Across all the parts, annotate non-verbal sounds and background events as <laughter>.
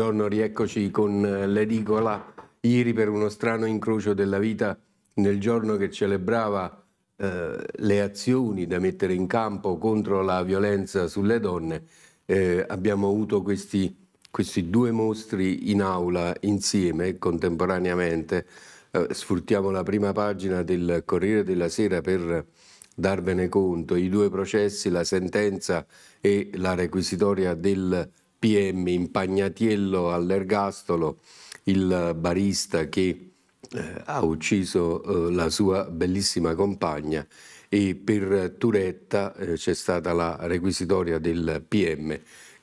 Buongiorno, rieccoci con eh, l'edicola. Ieri per uno strano incrocio della vita, nel giorno che celebrava eh, le azioni da mettere in campo contro la violenza sulle donne, eh, abbiamo avuto questi, questi, due mostri in aula insieme, contemporaneamente. Eh, sfruttiamo la prima pagina del Corriere della Sera per darvene conto, i due processi, la sentenza e la requisitoria del PM impagnatiello all'ergastolo, il barista che eh, ha ucciso eh, la sua bellissima compagna e per Turetta eh, c'è stata la requisitoria del PM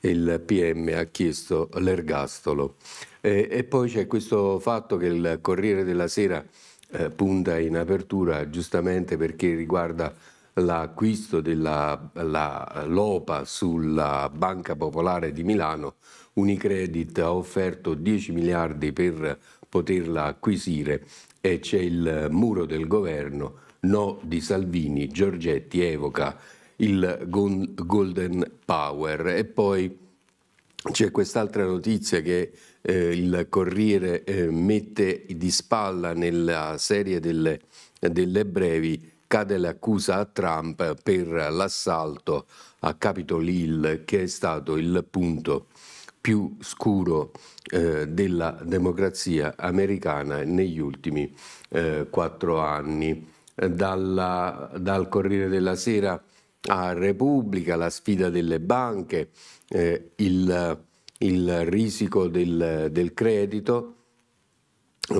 e il PM ha chiesto l'ergastolo. e poi c'è questo fatto che il Corriere della Sera eh, punta in apertura giustamente perché riguarda l'acquisto dell'OPA sulla Banca Popolare di Milano, Unicredit ha offerto 10 miliardi per poterla acquisire e c'è il muro del governo, no di Salvini, Giorgetti evoca il Golden Power e poi c'è quest'altra notizia che eh, il Corriere eh, mette di spalla nella serie delle, delle brevi cade l'accusa a Trump per l'assalto a Capitol Hill che è stato il punto più scuro eh, della democrazia americana negli ultimi eh, quattro anni. Dalla, dal Corriere della Sera a Repubblica, la sfida delle banche, eh, il, il, risico del, del, credito,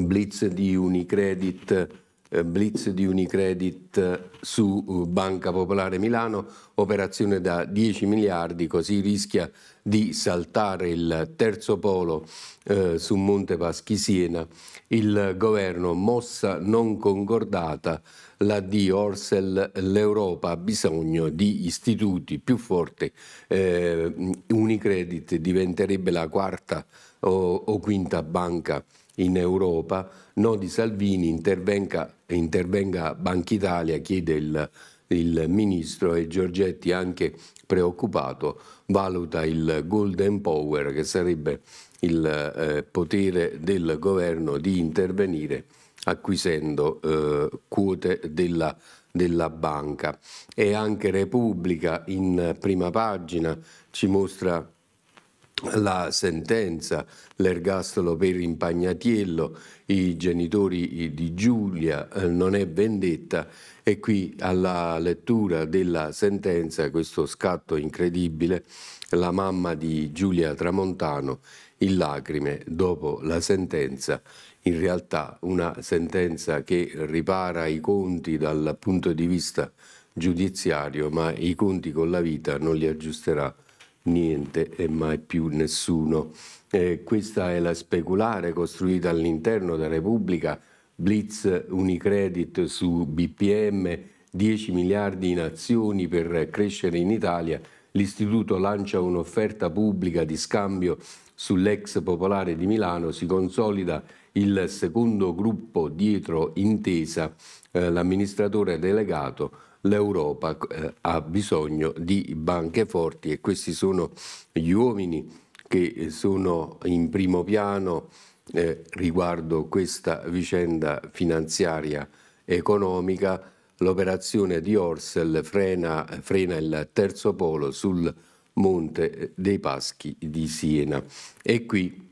blitz di Unicredit eh, blitz di Unicredit eh, su eh, Banca Popolare Milano, operazione da 10 miliardi, così rischia di saltare il terzo polo eh, su Monte Paschi Siena. Il governo, mossa non concordata, la di Orsel, l'Europa ha bisogno di istituti più forti. Eh, Unicredit diventerebbe la quarta o, o quinta banca in Europa, no di Salvini, intervenga, intervenga Banca Italia, chiede il, il ministro e Giorgetti anche preoccupato valuta il golden power che sarebbe il eh, potere del governo di intervenire acquisendo eh, quote della, della, banca. E anche Repubblica in prima pagina ci mostra la sentenza, l'ergastolo per Impagnatiello, i genitori di Giulia, eh, non è vendetta e qui alla lettura della sentenza, questo scatto incredibile, la mamma di Giulia Tramontano in lacrime dopo la sentenza, in realtà una sentenza che ripara i conti dal punto di vista giudiziario, ma i conti con la vita non li aggiusterà niente e mai più nessuno. Eh, questa è la speculare costruita all'interno della Repubblica, blitz Unicredit su BPM, 10 miliardi in azioni per crescere in Italia, l'istituto lancia un'offerta pubblica di scambio sull'ex popolare di Milano, si consolida il secondo gruppo dietro intesa, eh, l'amministratore delegato l'Europa eh, ha bisogno di banche forti e questi sono gli uomini che sono in primo piano eh, riguardo questa vicenda finanziaria economica. L'operazione di Orsel frena, frena il terzo polo sul Monte dei Paschi di Siena. E qui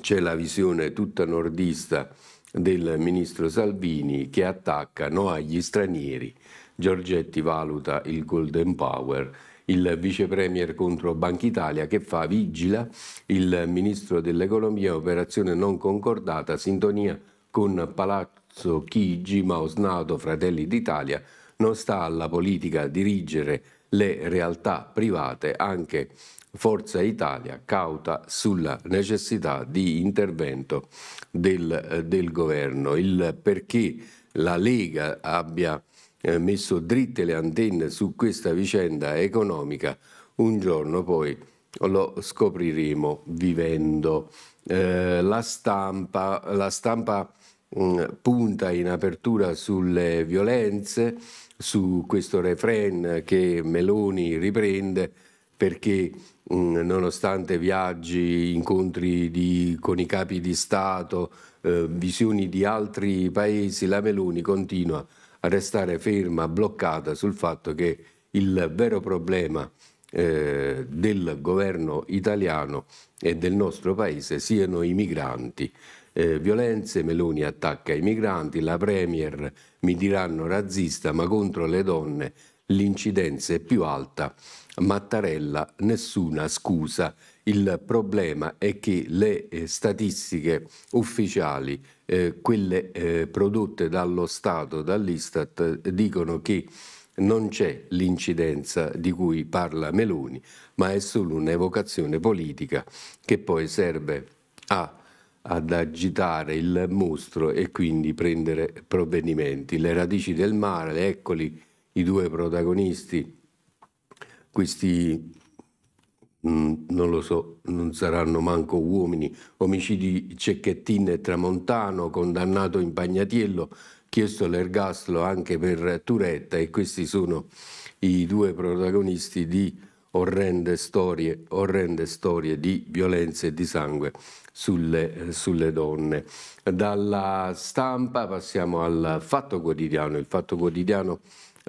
c'è la visione tutta nordista del ministro Salvini che attaccano agli stranieri. Giorgetti valuta il Golden Power, il vicepremier contro Banca Italia che fa vigila il ministro dell'economia, operazione non concordata, sintonia con Palazzo Chigi, ma osnato Fratelli d'Italia, non sta alla politica dirigere le realtà private, anche Forza Italia cauta sulla necessità di intervento del, eh, del governo, il perché la Lega abbia eh, messo dritte le antenne su questa vicenda economica, un giorno poi lo scopriremo vivendo. Eh, la stampa, la stampa mh, mm, punta in apertura sulle violenze, su questo refrain che Meloni riprende perché Mm, nonostante viaggi, incontri di, con i capi di Stato, eh, visioni di altri paesi, la Meloni continua a restare ferma, bloccata sul fatto che il vero problema eh, del governo italiano e del nostro paese siano i migranti. Eh, violenze, Meloni attacca i migranti, la Premier mi diranno razzista, ma contro le donne l'incidenza è più alta. Mattarella, nessuna scusa. Il problema è che le eh, statistiche ufficiali, eh, quelle eh, prodotte dallo Stato, dall'Istat, dicono che non c'è l'incidenza di cui parla Meloni, ma è solo un'evocazione politica che poi serve a, ad agitare il mostro e quindi prendere provvedimenti. Le radici del mare, eccoli i due protagonisti, questi mm, non lo so, non saranno manco uomini, omicidi Cecchettin e Tramontano, condannato in Pagnatiello, chiesto l'ergastolo anche per Turetta e questi sono i due protagonisti di orrende storie, orrende storie di violenze e di sangue sulle, sulle donne. Dalla stampa passiamo al Fatto Quotidiano, il Fatto Quotidiano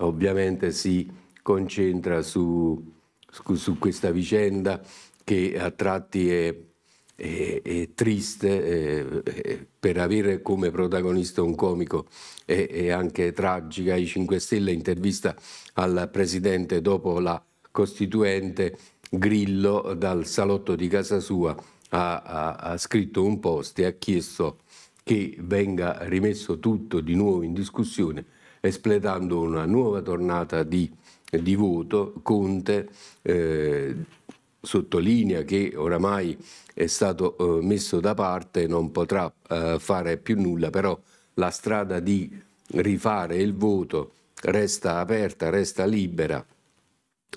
ovviamente si concentra su, su, su questa vicenda che a tratti è, è, è triste, è, per avere come protagonista un comico è, anche tragica. I 5 Stelle intervista al presidente dopo la costituente Grillo dal salotto di casa sua ha, ha, ha scritto un post e ha chiesto che venga rimesso tutto di nuovo in discussione espletando una nuova tornata di, di voto, Conte eh, sottolinea che oramai è stato eh, messo da parte, non potrà eh, fare più nulla, però la strada di rifare il voto resta aperta, resta libera.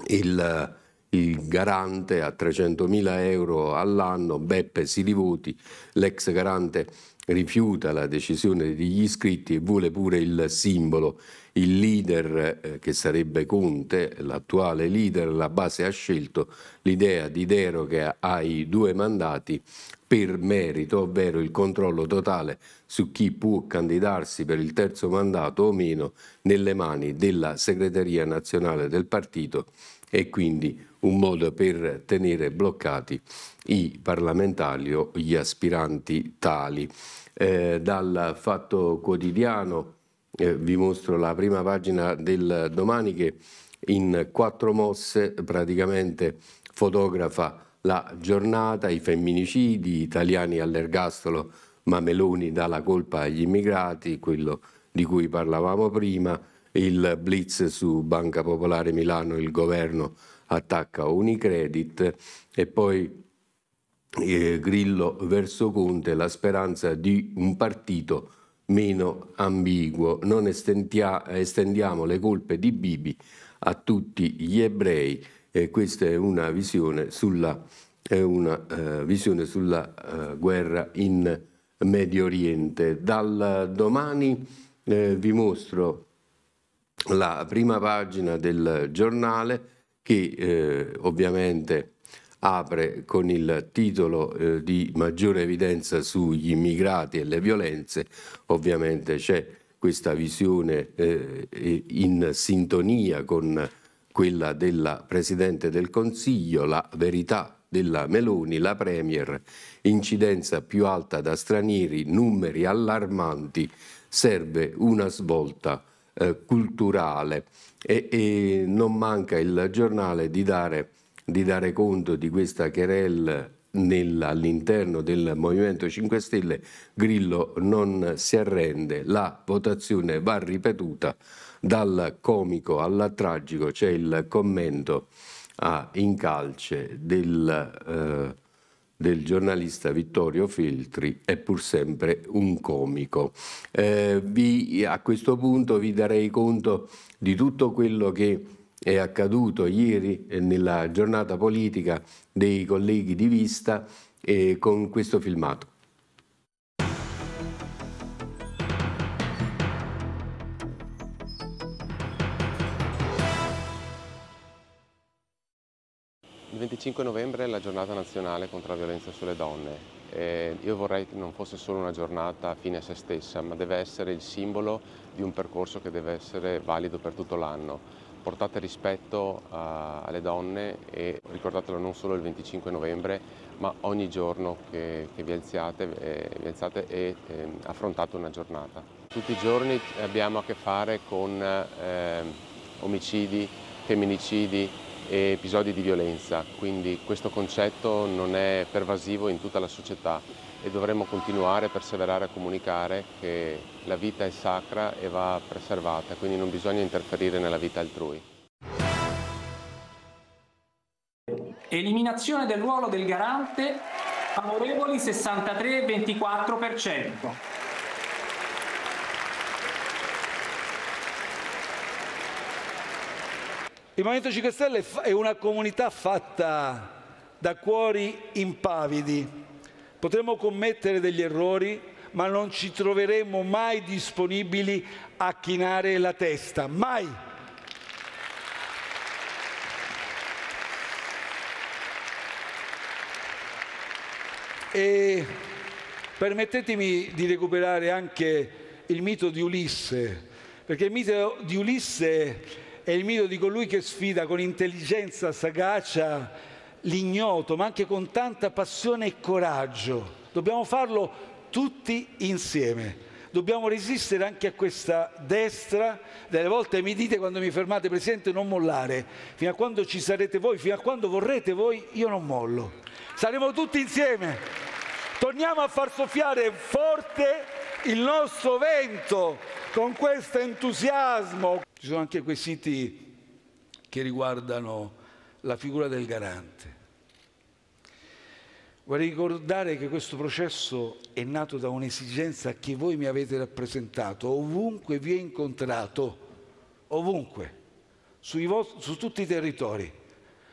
Il, il garante a 300.000 euro all'anno, Beppe Silivoti, l'ex garante rifiuta la decisione degli iscritti e vuole pure il simbolo. Il leader eh, che sarebbe Conte, l'attuale leader, la base ha scelto l'idea di deroga ai due mandati per merito, ovvero il controllo totale su chi può candidarsi per il terzo mandato o meno nelle mani della segreteria nazionale del partito e quindi un modo per tenere bloccati i parlamentari o gli aspiranti tali. Eh, dal Fatto Quotidiano eh, vi mostro la prima pagina del domani che in quattro mosse praticamente fotografa la giornata, i femminicidi, italiani all'ergastolo, ma Meloni dà la colpa agli immigrati, quello di cui parlavamo prima, il blitz su Banca Popolare Milano, il governo attacca Unicredit e poi eh, Grillo verso Conte la speranza di un partito meno ambiguo. Non estendia, estendiamo le colpe di Bibi a tutti gli ebrei e questa è una visione sulla, una, eh, visione sulla eh, guerra in Medio Oriente. Dal domani eh, vi mostro la prima pagina del giornale che eh, ovviamente apre con il titolo eh, di maggiore evidenza sugli immigrati e le violenze, ovviamente c'è questa visione eh, in sintonia con quella della Presidente del Consiglio, la verità della Meloni, la Premier, incidenza più alta da stranieri, numeri allarmanti, serve una svolta eh, culturale e, e, non manca il giornale di dare, di dare conto di questa querelle all'interno del Movimento 5 Stelle Grillo non si arrende, la votazione va ripetuta dal comico al tragico, c'è il commento a incalce del, eh, del giornalista Vittorio Feltri è pur sempre un comico. Eh, vi, a questo punto vi darei conto di tutto quello che è accaduto ieri eh, nella giornata politica dei colleghi di vista eh, con questo filmato. 25 novembre è la giornata nazionale contro la violenza sulle donne. Eh, io vorrei che non fosse solo una giornata fine a se stessa, ma deve essere il simbolo di un percorso che deve essere valido per tutto l'anno. Portate rispetto a, alle donne e ricordatelo non solo il 25 novembre, ma ogni giorno che, che vi, alziate, eh, vi, alzate, e eh, affrontate una giornata. Tutti i giorni abbiamo a che fare con ehm, omicidi, femminicidi, e episodi di violenza, quindi questo concetto non è pervasivo in tutta la società e dovremmo continuare a perseverare a comunicare che la vita è sacra e va preservata, quindi non bisogna interferire nella vita altrui. Eliminazione del ruolo del garante, favorevoli 63,24%. Il Movimento 5 Stelle è una comunità fatta da cuori impavidi. Potremmo commettere degli errori, ma non ci troveremo mai disponibili a chinare la testa, mai. E permettetemi di recuperare anche il mito di Ulisse, perché il mito di Ulisse è il mito di colui che sfida con intelligenza, sagacia, l'ignoto, ma anche con tanta passione e coraggio. Dobbiamo farlo tutti insieme. Dobbiamo resistere anche a questa destra. Delle volte mi dite quando mi fermate, Presidente, non mollare. Fino a quando ci sarete voi, fino a quando vorrete voi, io non mollo. Saremo tutti insieme. Torniamo a far soffiare forte il nostro vento con questo entusiasmo. Ci sono anche quei siti che riguardano la figura del garante. Vorrei ricordare che questo processo è nato da un'esigenza che voi mi avete rappresentato ovunque vi ho incontrato, ovunque, su tutti i territori.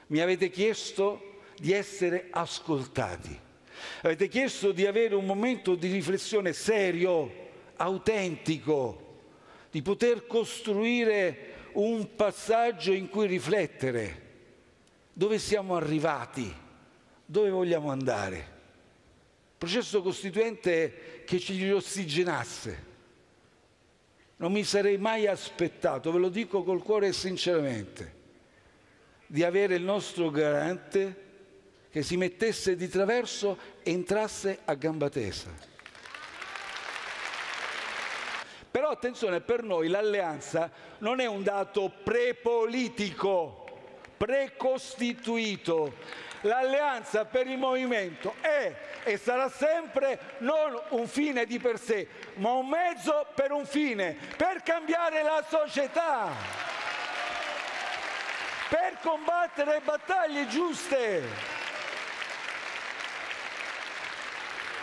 Mi avete chiesto di essere ascoltati, avete chiesto di avere un momento di riflessione serio, autentico, di poter costruire un passaggio in cui riflettere dove siamo arrivati, dove vogliamo andare. Processo costituente che ci riossigenasse. Non mi sarei mai aspettato, ve lo dico col cuore e sinceramente, di avere il nostro garante che si mettesse di traverso e entrasse a gamba tesa. Però attenzione, per noi l'alleanza non è un dato prepolitico, precostituito. L'alleanza per il movimento è e sarà sempre non un fine di per sé, ma un mezzo per un fine, per cambiare la società, per combattere battaglie giuste.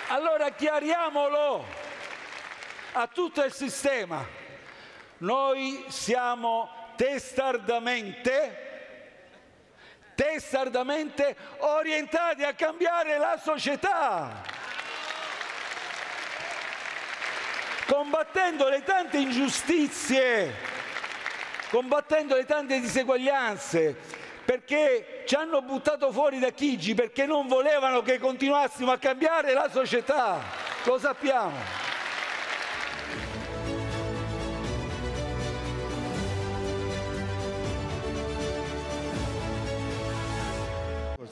Allora chiariamolo! a tutto il sistema. Noi siamo testardamente testardamente orientati a cambiare la società. Combattendo le tante ingiustizie, combattendo le tante diseguaglianze, perché ci hanno buttato fuori da Chigi perché non volevano che continuassimo a cambiare la società. Lo sappiamo.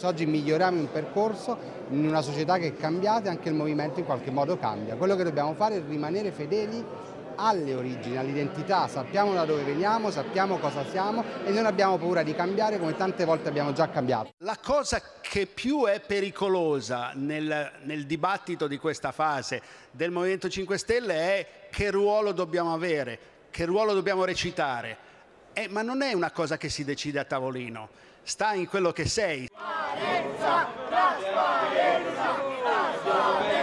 percorso. Oggi miglioriamo un percorso in una società che è cambiata e anche il movimento in qualche modo cambia. Quello che dobbiamo fare è rimanere fedeli alle origini, all'identità, sappiamo da dove veniamo, sappiamo cosa siamo e non abbiamo paura di cambiare come tante volte abbiamo già cambiato. La cosa che più è pericolosa nel, nel dibattito di questa fase del Movimento 5 Stelle è che ruolo dobbiamo avere, che ruolo dobbiamo recitare, eh, ma non è una cosa che si decide a tavolino sta in quello che sei. Trasparenza, trasparenza, trasparenza.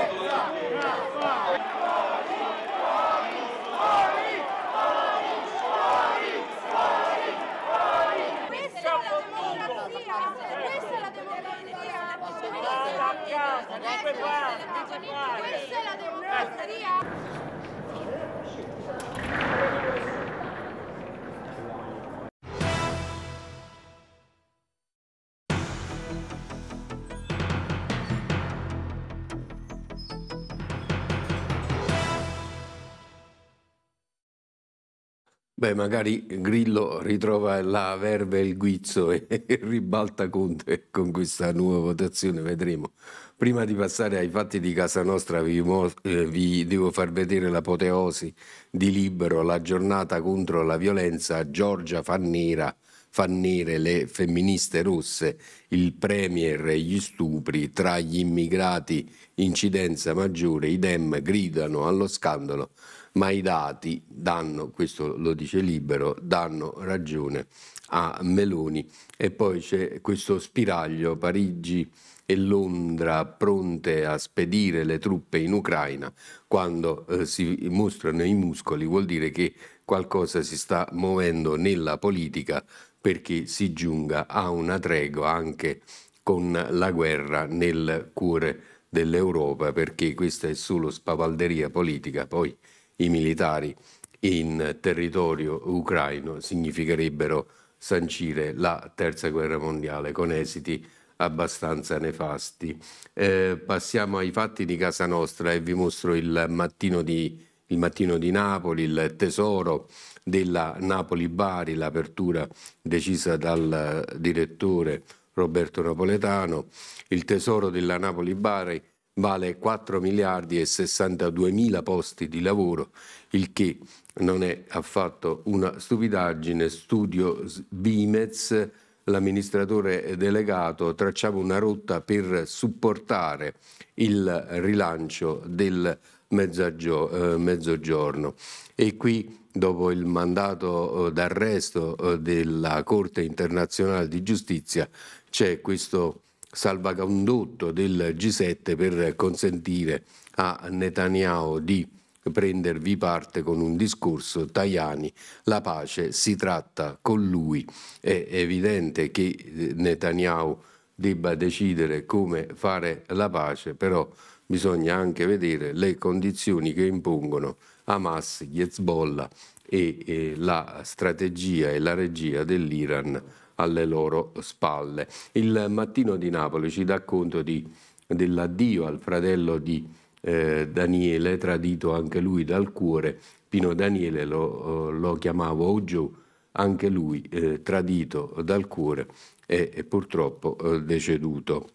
vabbè, magari Grillo ritrova la verve e il guizzo <laughs> e, ribalta Conte con questa nuova votazione, vedremo. Prima di passare ai fatti di casa nostra vi, eh, vi devo far vedere l'apoteosi di Libero, la giornata contro la violenza, Giorgia Fannera fannere le femministe rosse, il premier e gli stupri tra gli immigrati, incidenza maggiore, i dem gridano allo scandalo ma i dati danno, questo lo dice Libero, danno ragione a Meloni. E poi c'è questo spiraglio Parigi e Londra pronte a spedire le truppe in Ucraina, quando eh, si mostrano i muscoli vuol dire che qualcosa si sta muovendo nella politica perché si giunga a una tregua anche con la guerra nel cuore dell'Europa, perché questa è solo spavalderia politica, poi i militari in territorio ucraino significherebbero sancire la terza guerra mondiale con esiti abbastanza nefasti. Eh, passiamo ai fatti di casa nostra e vi mostro il mattino di, il mattino di Napoli, il tesoro della Napoli-Bari, l'apertura decisa dal direttore Roberto Napoletano, il tesoro della Napoli-Bari vale 4 miliardi e 62 mila posti di lavoro, il che non è affatto una stupidaggine. Studio Bimez, l'amministratore delegato, tracciava una rotta per supportare il rilancio del mezzogiorno. Eh, mezzogiorno. E qui, dopo il mandato eh, d'arresto eh, della Corte internazionale di giustizia, c'è questo salvacondotto del G7 per consentire a Netanyahu di prendervi parte con un discorso Tajani, la pace si tratta con lui. È evidente che eh, Netanyahu debba decidere come fare la pace, però bisogna anche vedere le condizioni che impongono Hamas, Hezbollah e, e eh, la strategia e la regia dell'Iran alle loro spalle. Il mattino di Napoli ci dà conto di, dell'addio al fratello di eh, Daniele, tradito anche lui dal cuore. Pino Daniele lo, lo chiamavo Oggiù, anche lui eh, tradito dal cuore e, e purtroppo eh, deceduto.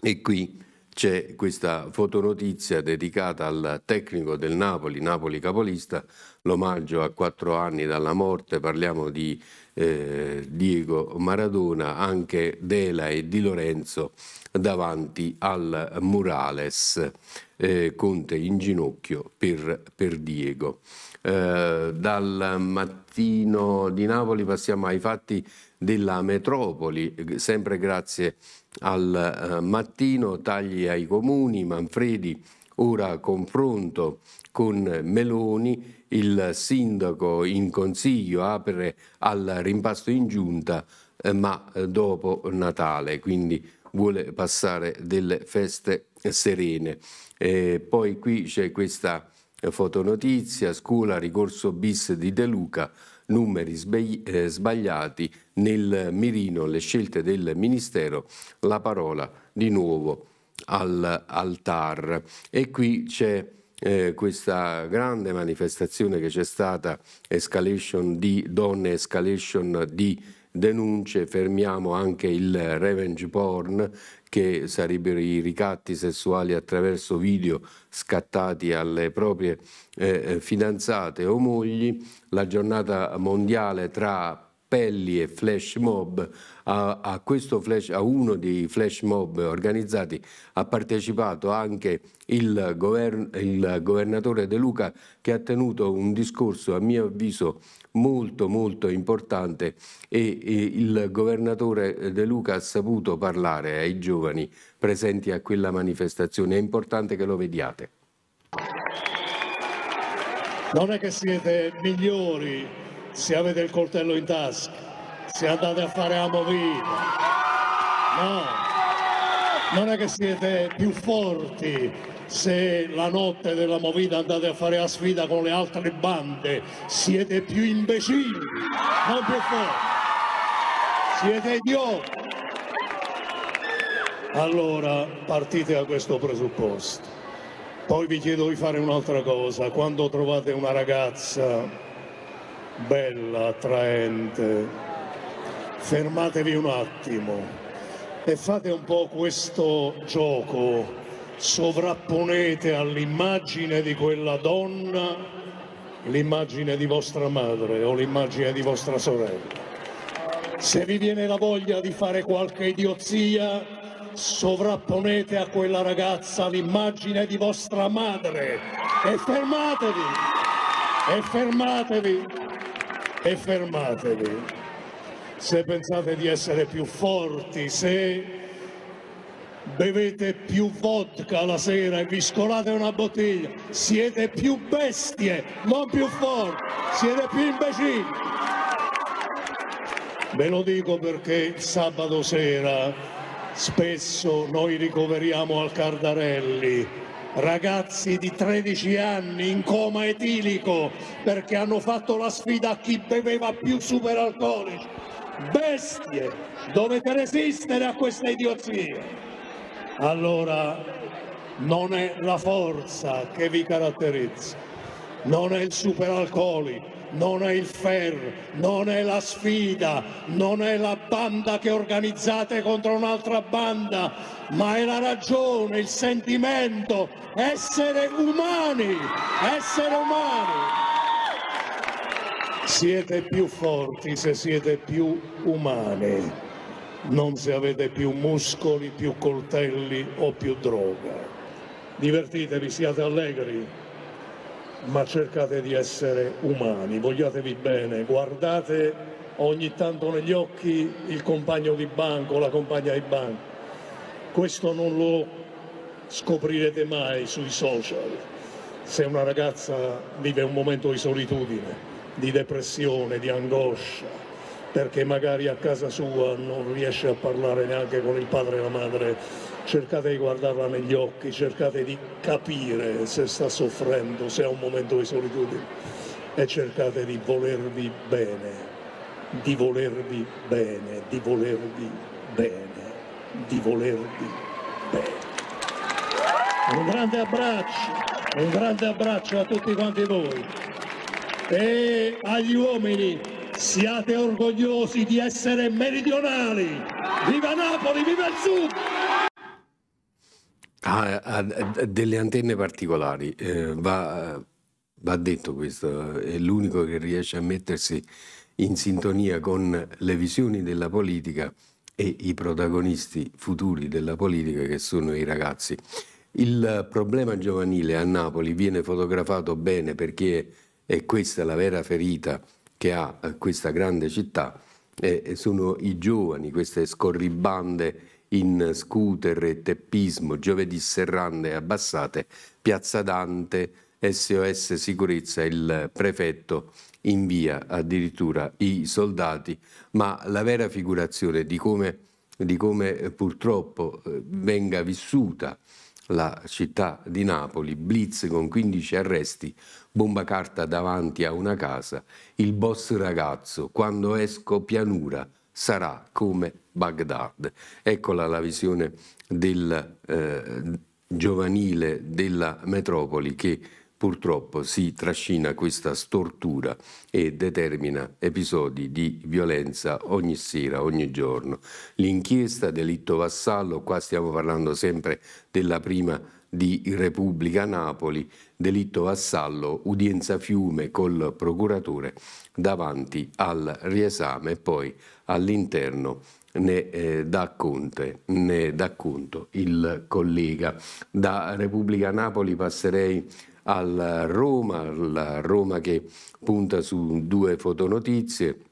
E qui c'è questa fotonotizia dedicata al tecnico del Napoli, Napoli capolista, l'omaggio a quattro anni dalla morte, parliamo di eh, Diego Maradona, anche Dela e Di Lorenzo davanti al murales eh, Conte in ginocchio per, per Diego. Eh, dal mattino di Napoli passiamo ai fatti della metropoli, sempre grazie a al eh, mattino, tagli ai comuni, Manfredi, ora confronto con Meloni, il sindaco in consiglio apre al rimpasto in giunta eh, ma eh, dopo Natale, quindi vuole passare delle feste serene. Eh, poi qui c'è questa eh, fotonotizia, scuola ricorso bis di De Luca, numeri eh, sbagliati nel mirino, le scelte del Ministero, la parola di nuovo al, al TAR. E qui c'è... Eh, questa grande manifestazione che c'è stata, escalation di donne, escalation di denunce, fermiamo anche il revenge porn che sarebbero i ricatti sessuali attraverso video scattati alle proprie eh, eh fidanzate o mogli, la giornata mondiale tra Pelli e Flash Mob, a, a, flash, a, uno dei flash mob organizzati ha partecipato anche il, govern, il, governatore De Luca che ha tenuto un discorso a mio avviso molto molto importante e, e il governatore De Luca ha saputo parlare ai giovani presenti a quella manifestazione, è importante che lo vediate. Non è che siete migliori se avete il coltello in tasca, se andate a fare la movita. No, non è che siete più forti se la notte della movita andate a fare la sfida con le altre bande, siete più imbecilli, non più forti, siete idioti. Allora partite da questo presupposto. Poi vi chiedo di fare un'altra cosa, quando trovate una ragazza bella, attraente. Fermatevi un attimo e fate un po' questo gioco. Sovrapponete all'immagine di quella donna l'immagine di vostra madre o l'immagine di vostra sorella. Se vi viene la voglia di fare qualche idiozia, sovrapponete a quella ragazza l'immagine di vostra madre e fermatevi, e fermatevi e fermatevi. Se pensate di essere più forti, se bevete più vodka la sera e vi scolate una bottiglia, siete più bestie, non più forti, siete più imbecilli. Ve lo dico perché sabato sera spesso noi ricoveriamo al Cardarelli ragazzi di 13 anni in coma etilico perché hanno fatto la sfida a chi beveva più superalcolici. Bestie, dovete resistere a questa idiozia. Allora, non è la forza che vi caratterizza, non è il superalcolico, non è il FER, non è la sfida, non è la banda che organizzate contro un'altra banda, ma è la ragione, il sentimento, essere umani, essere umani. Siete più forti se siete più umani, non se avete più muscoli, più coltelli o più droga. Divertitevi, siate allegri ma cercate di essere umani, vogliatevi bene, guardate ogni tanto negli occhi il compagno di banco, la compagna di banco. Questo non lo scoprirete mai sui social. Se una ragazza vive un momento di solitudine, di depressione, di angoscia, perché magari a casa sua non riesce a parlare neanche con il padre e la madre cercate di guardarla negli occhi, cercate di capire se sta soffrendo, se ha un momento di solitudine e cercate di volervi bene, di volervi bene, di volervi bene, di volervi bene. Un grande abbraccio, un grande abbraccio a tutti quanti voi e agli uomini siate orgogliosi di essere meridionali. Viva Napoli, viva il Sud! Ah, eh, ha, ha, eh, delle antenne particolari, eh, va, va, detto questo, è l'unico che riesce a mettersi in sintonia con le visioni della politica e i protagonisti futuri della politica che sono i ragazzi. Il problema giovanile a Napoli viene fotografato bene perché è questa la vera ferita che ha questa grande città, e sono i giovani, queste scorribande in scooter e teppismo, giovedì serrande e abbassate, piazza Dante, SOS sicurezza, il prefetto invia addirittura i soldati, ma la vera figurazione di come, di come eh, purtroppo eh, venga vissuta la città di Napoli, blitz con 15 arresti, bomba carta davanti a una casa, il boss ragazzo, quando esco pianura, sarà come Baghdad. Eccola la visione del eh, giovanile della metropoli che purtroppo si trascina questa stortura e determina episodi di violenza ogni sera, ogni giorno. L'inchiesta delitto vassallo, qua stiamo parlando sempre della prima di Repubblica Napoli, delitto vassallo, udienza fiume col procuratore davanti al riesame e poi all'interno ne eh, dà, conte, ne dà conto il collega. Da Repubblica Napoli passerei al Roma, la Roma che punta su due fotonotizie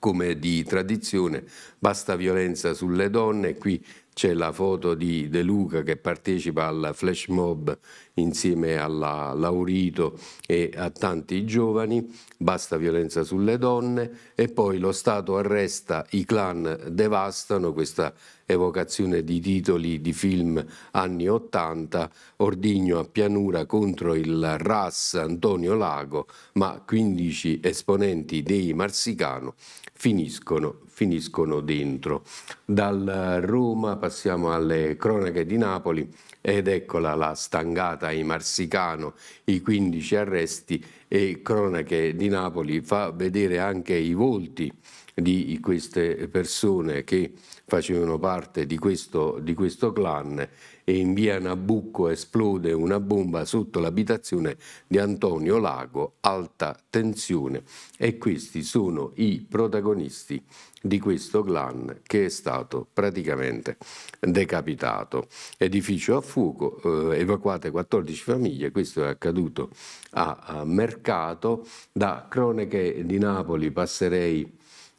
come di tradizione, basta violenza sulle donne, qui c'è la foto di De Luca che partecipa al flash mob insieme alla Laurito e a tanti giovani, basta violenza sulle donne e poi lo Stato arresta, i clan devastano, questa evocazione di titoli di film anni 80, Ordigno a pianura contro il RAS Antonio Lago, ma 15 esponenti dei Marsicano finiscono, finiscono dentro. Dal Roma passiamo alle cronache di Napoli ed eccola la stangata ai Marsicano, i 15 arresti e cronache di Napoli fa vedere anche i volti di queste persone che facevano parte di questo, di questo clan e in via Nabucco esplode una bomba sotto l'abitazione di Antonio Lago, alta tensione. E questi sono i protagonisti di questo clan che è stato praticamente decapitato. Edificio a fuoco, eh, evacuate 14 famiglie, questo è accaduto a, a Mercato. Da Croniche di Napoli passerei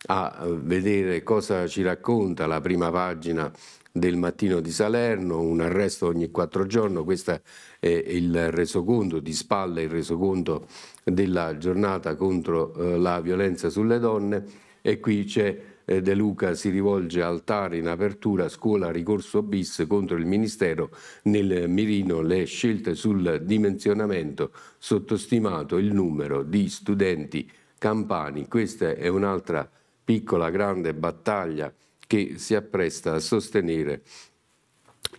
a vedere cosa ci racconta la prima pagina del mattino di Salerno, un arresto ogni quattro giorni, questo è il resoconto, di spalle, il resoconto della giornata contro eh, la violenza sulle donne e qui c'è eh, De Luca si rivolge al TAR in apertura, scuola ricorso bis contro il Ministero, nel mirino le scelte sul dimensionamento, sottostimato il numero di studenti campani, questa è un'altra piccola grande battaglia che si appresta a sostenere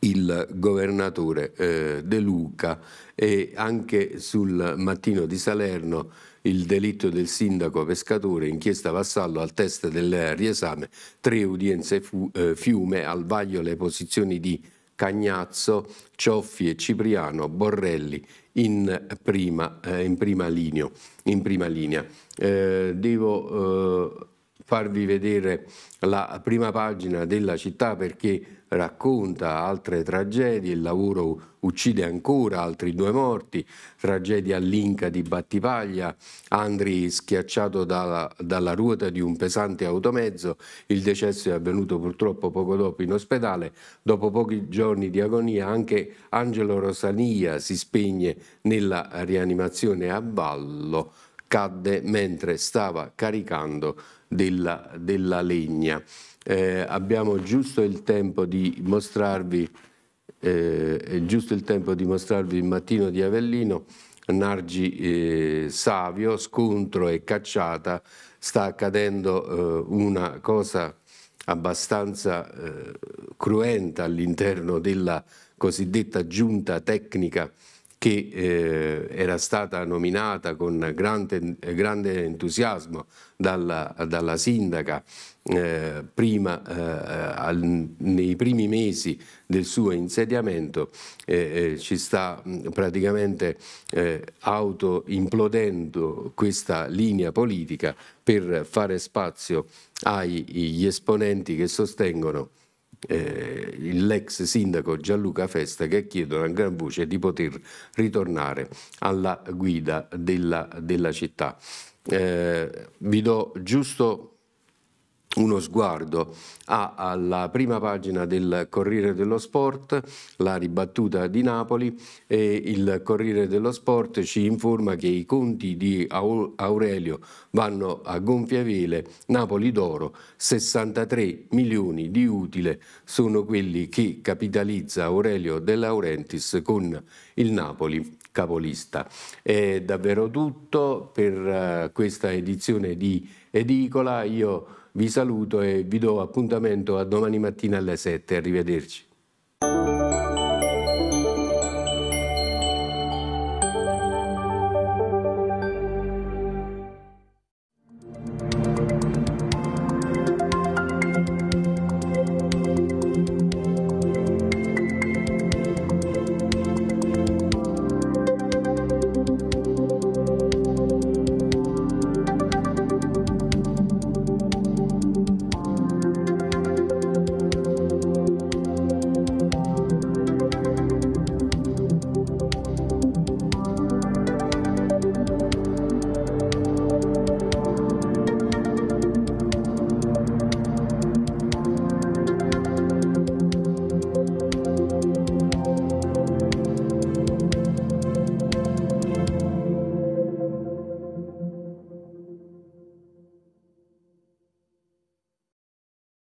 il governatore eh, De Luca e anche sul mattino di Salerno il delitto del sindaco pescatore, inchiesta Vassallo al test del riesame, tre udienze fu, eh, fiume, al vaglio le posizioni di Cagnazzo, Cioffi e Cipriano, Borrelli in prima, eh, in prima, linea. In prima linea. Eh, devo eh, farvi vedere la prima pagina della città perché racconta altre tragedie, il lavoro uccide ancora altri due morti, tragedia all'Inca di Battipaglia, Andri schiacciato dalla, dalla ruota di un pesante automezzo, il decesso è avvenuto purtroppo poco dopo in ospedale, dopo pochi giorni di agonia anche Angelo Rosania si spegne nella rianimazione a Vallo, cadde mentre stava caricando della, della legna. Eh, abbiamo giusto il tempo di mostrarvi eh, giusto il tempo di mostrarvi il mattino di Avellino Nargi eh, Savio, scontro e cacciata, sta accadendo eh, una cosa abbastanza eh, cruenta all'interno della cosiddetta giunta tecnica che eh, era stata nominata con grande, grande entusiasmo dalla, dalla sindaca eh, prima, eh, al, nei primi mesi del suo insediamento, eh, eh, ci sta mh, mm, praticamente eh, autoimplodendo questa linea politica per fare spazio agli esponenti che sostengono eh, l'ex sindaco Gianluca Festa che chiedono a gran voce di poter ritornare alla guida della, della città. Eh, vi do giusto uno sguardo ha alla prima pagina del Corriere dello Sport la ribattuta di Napoli e il Corriere dello Sport ci informa che i conti di Aurelio vanno a gonfia vele, Napoli d'oro, 63 milioni di utile sono quelli che capitalizza Aurelio De Laurentiis con il Napoli capolista. È davvero tutto per eh, questa edizione di Edicola, io vi saluto e vi do appuntamento a domani mattina alle 7. Arrivederci.